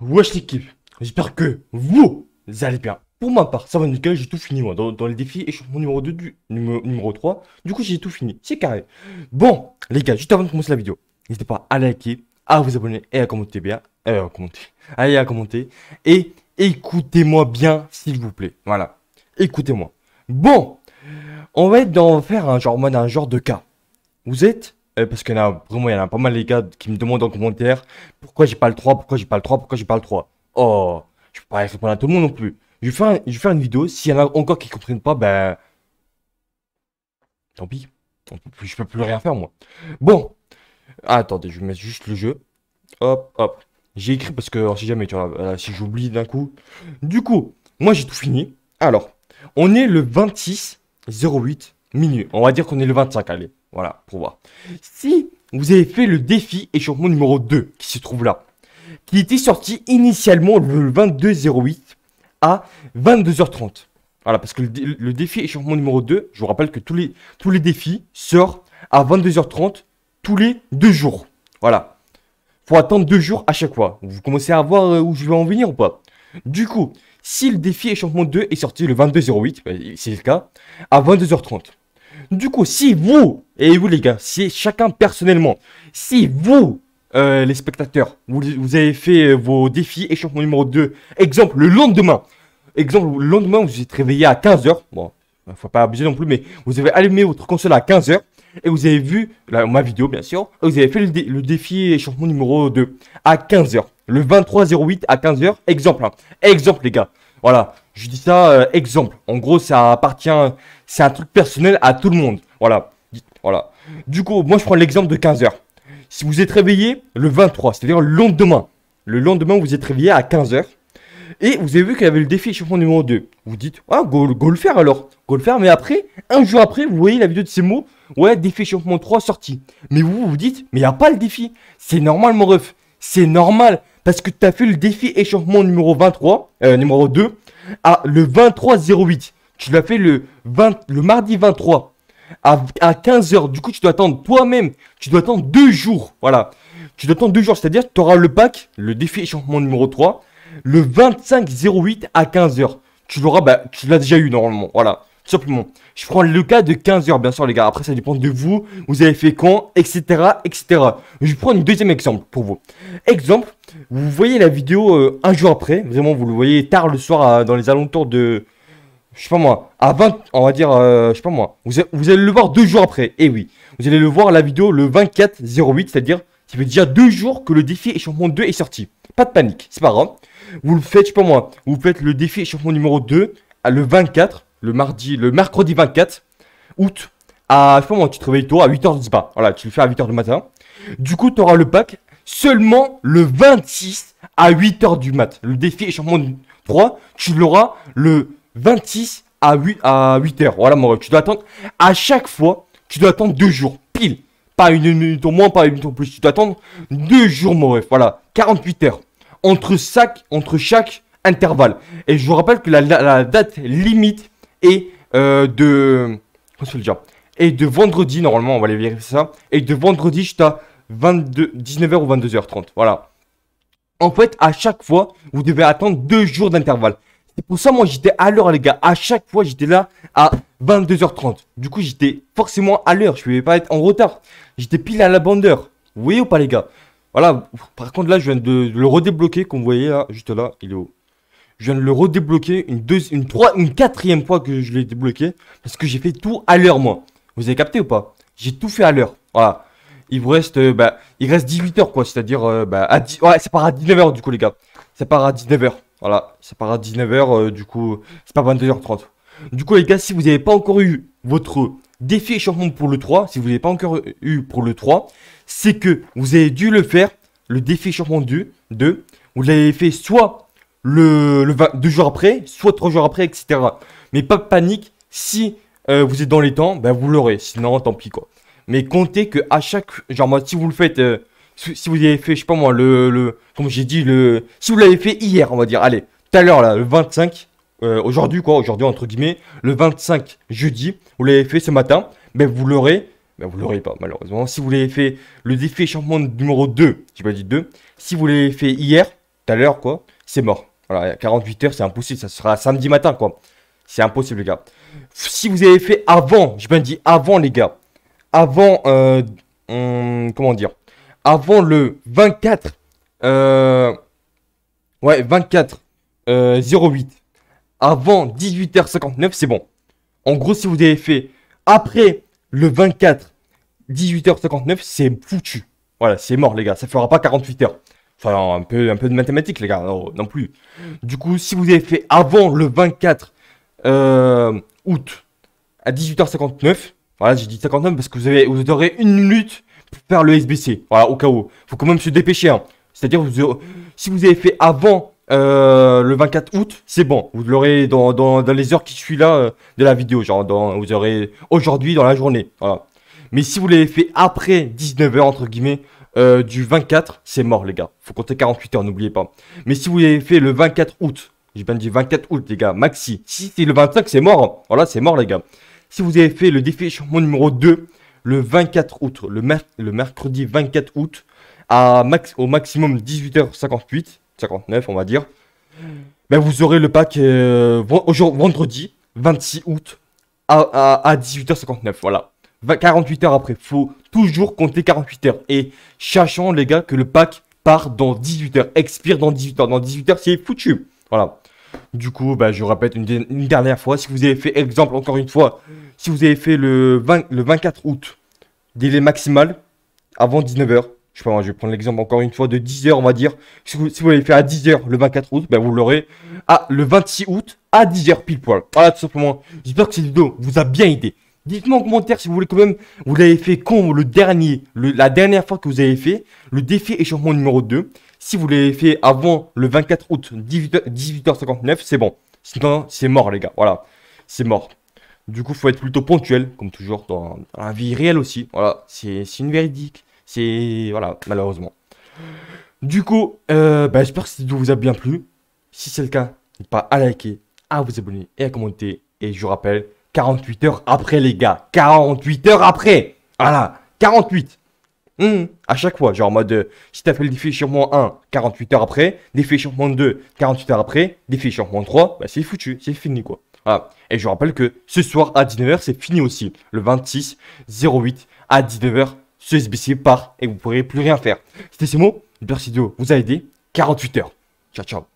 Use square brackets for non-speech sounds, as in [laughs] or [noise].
Wesh l'équipe, j'espère que vous allez bien. Pour ma part, ça va nickel, j'ai tout fini moi. Dans, les défis, mon numéro 2 du numéro, numéro 3. Du coup, j'ai tout fini, c'est carré. Bon, les gars, juste avant de commencer la vidéo, n'hésitez pas à liker, à vous abonner et à commenter bien. Euh, à commenter. [laughs] Allez, à commenter. Et écoutez-moi bien, s'il vous plaît. Voilà. Écoutez-moi. Bon, on va être dans faire un genre moi un genre de cas. Vous êtes euh, parce qu'il y en a vraiment, il a pas mal les gars qui me demandent en commentaire pourquoi j'ai pas le 3, pourquoi j'ai pas le 3, pourquoi j'ai pas le 3. Oh, je peux pas répondre à tout le monde non plus. Je vais faire, je vais une vidéo, s'il y en a encore qui comprennent pas, ben. Tant pis. je peux plus rien faire moi. Bon. attendez, je vais mettre juste le jeu. Hop, hop. J'ai écrit parce que, si jamais, tu vois, euh, si j'oublie d'un coup. Du coup, moi j'ai tout fini. Alors, on est le 26 08 minuit. On va dire qu'on est le 25, allez. Voilà, pour voir. Si vous avez fait le défi échauffement numéro 2, qui se trouve là, qui était sorti initialement le 2208 à 22h30. Voilà, parce que le, défi échauffement numéro 2, je vous rappelle que tous les, tous les défis sortent à 22h30 tous les deux jours. Voilà. Faut attendre deux jours à chaque fois. Vous commencez à voir euh, où je vais en venir ou pas Du coup, si le défi échauffement 2 est sorti le 2208, 08 ben, c'est le cas, à 22h30. Du coup, si vous, et vous les gars, si chacun personnellement, si vous, euh, les spectateurs, vous, avez fait euh, vos défis, échauffement numéro 2, exemple, le lendemain, exemple, le lendemain, vous êtes réveillé à 15h, bon, faut pas abuser non plus, mais vous avez allumé votre console à 15h, et vous avez vu ma vidéo, bien sûr, vous avez fait le, défi échauffement numéro 2 à 15h, le 23-08 à 15h, exemple, hein. exemple les gars, voilà, je dis ça euh, exemple. En gros, ça appartient, c'est un truc personnel à tout le monde. Voilà. Voilà. Du coup, moi je prends l'exemple de 15h. Si vous êtes réveillé le 23, c'est-à-dire le lendemain, le lendemain vous êtes réveillé à 15h et vous avez vu qu'il y avait le défi échauffement numéro 2. Vous dites, ah, go, le faire alors, go le faire, mais après, un jour après, vous voyez la vidéo de ces mots, ouais, défi échauffement 3 sorti. Mais vous vous dites, mais il n'y a pas le défi, c'est normal mon ref, c'est normal parce que tu as fait le défi échauffement numéro 23, euh, numéro 2, à ah, le 23-08. Tu l'as fait le, mardi 23 à, 15h. Du coup, tu dois attendre toi-même. Tu dois attendre deux jours. Voilà. Tu dois attendre deux jours. C'est-à-dire tu auras le pack, le défi échangement numéro 3, le 25-08 à 15h. Tu l'auras, bah, tu l'as déjà eu normalement. Voilà simplement. Je prends le cas de 15 heures, bien sûr, les gars. Après, ça dépend de vous. Vous avez fait quand, etc., etc. Je prends un deuxième exemple pour vous. Exemple, vous voyez la vidéo euh, un jour après. Vraiment, vous le voyez tard le soir, euh, dans les alentours de... Je sais pas moi, à 20, on va dire, euh, je sais pas moi. Vous, allez le voir deux jours après. Eh oui, vous allez le voir la vidéo le 24-08, c'est-à-dire, ça fait déjà deux jours que le défi échauffement 2 est sorti. Pas de panique, c'est pas grave. Vous le faites, je sais pas moi, vous faites le défi échauffement numéro 2 à le 24 le mardi, le mercredi 24 août à, je sais pas moi, tu te réveilles tôt à 8h du Voilà, tu le fais à 8h du matin. Du coup, tu auras le pack seulement le 26 à 8h du mat. Le défi champion 3, tu l'auras le 26 à 8 à 8h. Voilà moi Tu dois attendre à chaque fois, tu dois attendre deux jours pile. Pas une minute au moins, pas une minute en plus. Tu dois attendre deux jours mon Voilà, 48 heures entre chaque entre chaque intervalle. Et je vous rappelle que la date limite et euh, de... Comment le dire Et de vendredi, normalement, on va aller vérifier ça. Et de vendredi jusqu'à 22, 19h ou 22h30. Voilà. En fait, à chaque fois, vous devez attendre deux jours d'intervalle. C'est pour ça, moi, j'étais à l'heure, les gars. À chaque fois, j'étais là à 22h30. Du coup, j'étais forcément à l'heure. Je ne pouvais pas être en retard. J'étais pile à la bande heure. Vous voyez ou pas, les gars Voilà. Par contre, là, je viens de le redébloquer, comme vous voyez, là, juste là. Il est où je viens de le redébloquer une, deux, une, trois, une quatrième fois que je l'ai débloqué. Parce que j'ai fait tout à l'heure, moi. Vous avez capté ou pas J'ai tout fait à l'heure. Voilà. Il vous reste, euh, bah, il reste 18h, quoi. C'est-à-dire, euh, bah, à 10... ouais, ça part à 19h, du coup, les gars. Ça part à 19h. Voilà. Ça part à 19h, euh, du coup. C'est pas 22h30. Du coup, les gars, si vous n'avez pas encore eu votre défi champion pour le 3, si vous n'avez pas encore eu pour le 3, c'est que vous avez dû le faire, le défi champion du 2 vous l'avez fait soit le, le deux jours après, soit trois jours après, etc. Mais pas de panique, si euh, vous êtes dans les temps, ben vous l'aurez. Sinon, tant pis quoi. Mais comptez que à chaque, genre moi, si vous le faites, euh, si vous avez fait, je sais pas moi, le, le comme j'ai dit, le, si vous l'avez fait hier, on va dire, allez, tout à l'heure là, le 25, euh, aujourd'hui quoi, aujourd'hui entre guillemets, le 25 jeudi, vous l'avez fait ce matin, ben vous l'aurez. mais ben, vous l'aurez pas malheureusement. Si vous l'avez fait le défi champion numéro 2, j'ai pas dit 2, si vous l'avez fait hier, tout à l'heure quoi, c'est mort. Voilà, 48 heures, c'est impossible. Ça sera samedi matin, quoi. C'est impossible, les gars. Si vous avez fait avant, je me dis avant, les gars. Avant, euh, hum, comment dire Avant le 24, euh, ouais, 24, euh, 08. Avant 18h59, c'est bon. En gros, si vous avez fait après le 24, 18h59, c'est foutu. Voilà, c'est mort, les gars. Ça fera pas 48 heures. Enfin, un peu, un peu de mathématiques, les gars, non, plus. Du coup, si vous avez fait avant le 24 euh, août à 18h59, voilà, j'ai dit 59 parce que vous, avez, vous aurez une minute pour faire le SBC, voilà, au cas où. Faut quand même se dépêcher, hein. C'est-à-dire, si vous avez fait avant euh, le 24 août, c'est bon. Vous l'aurez dans, les heures qui suivent là euh, de la vidéo. Genre, dans, vous aurez aujourd'hui dans la journée. Voilà. Mais si vous l'avez fait après 19h, entre guillemets, euh, du 24, c'est mort, les gars. Faut compter 48 heures, n'oubliez pas. Mais si vous avez fait le 24 août, j'ai bien dit 24 août, les gars, maxi. Si c'est le 25, c'est mort. Voilà, c'est mort, les gars. Si vous avez fait le défi mon numéro 2, le 24 août, le, mercredi 24 août, à au maximum 18h58, 59, on va dire, ben vous aurez le pack euh, aujourd'hui vendredi 26 août à 18h59. Voilà. 48 heures après. Faut toujours compter 48 heures. Et sachant, les gars, que le pack part dans 18 heures, expire dans 18 heures. Dans 18 heures, c'est foutu. Voilà. Du coup, bah, je répète une, dernière fois, si vous avez fait, exemple encore une fois, si vous avez fait le, le 24 août, délai maximal, avant 19h, je sais pas, moi, je vais prendre l'exemple encore une fois de 10h, on va dire. Si vous, avez l'avez fait à 10h le 24 août, bah, vous l'aurez à le 26 août à 10h pile poil. Voilà, tout simplement. J'espère que cette vidéo vous a bien aidé. Dites-moi en commentaire si vous voulez quand même, vous l'avez fait quand le dernier, la dernière fois que vous avez fait le défi échauffement numéro 2. Si vous l'avez fait avant le 24 août 18 h 59 c'est bon. Sinon, c'est mort les gars, voilà, c'est mort. Du coup, faut être plutôt ponctuel, comme toujours, dans, la vie réelle aussi. Voilà, c'est une véridique. C'est... Voilà, malheureusement. Du coup, euh, bah, j'espère que cette vidéo vous a bien plu. Si c'est le cas, n'hésitez pas à liker, à vous abonner et à commenter. Et je vous rappelle, 48 heures après, les gars. 48 heures après. Voilà. 48. Hmm. À chaque fois, genre en mode, euh, si t'as fait le défi moins 1, 48 heures après, défi moins 2, 48 heures après, défi moins 3, bah c'est foutu, c'est fini quoi. Voilà. Et je rappelle que ce soir à 19h, c'est fini aussi. Le 26 08 à 19h, ce SBC part et vous pourrez plus rien faire. C'était ces mots. Merci vous a aidé. 48 heures. Ciao, ciao.